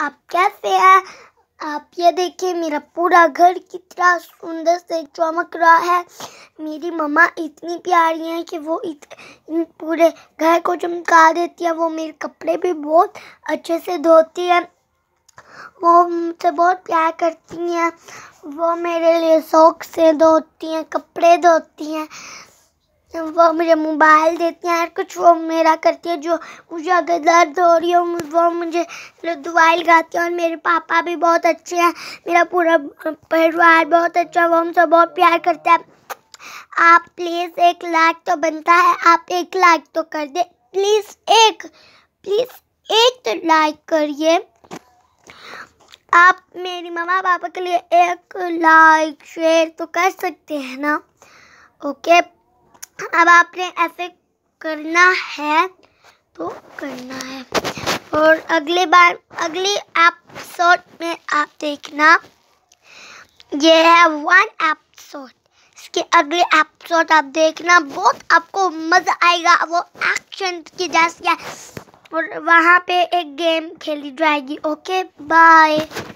आप कैसे हैं आप ये देखिए मेरा पूरा घर कितना सुंदर से चमक रहा है मेरी मम्मा इतनी प्यारी हैं कि वो इत, इन पूरे घर को चमका देती है वो मेरे कपड़े भी बहुत अच्छे से धोती है वो मुझसे बहुत प्यार करती हैं वो मेरे लिए शौक से धोती हैं कपड़े धोती हैं तो वो मुझे मोबाइल देती हैं हर कुछ वो मेरा करती है जो मुझे अगर दर्द हो रही हो वो मुझे मतलब दुआ लगाती हैं और मेरे पापा भी बहुत अच्छे हैं मेरा पूरा परिवार बहुत अच्छा वो हमसे बहुत प्यार करते हैं आप प्लीज़ एक लाख तो बनता है आप एक लाख तो कर दे प्लीज़ एक प्लीज़ एक तो लाइक करिए आप मेरी मम्मा पापा के लिए एक लाइक शेयर तो कर सकते हैं ना ओके अब आपने ऐसे करना है तो करना है और अगले बार अगली एपिसोड में आप देखना ये है वन एपिसोड इसके अगले एपिसोड आप देखना बहुत आपको मज़ा आएगा वो एक्शन की जैसे और वहाँ पे एक गेम खेली जाएगी ओके बाय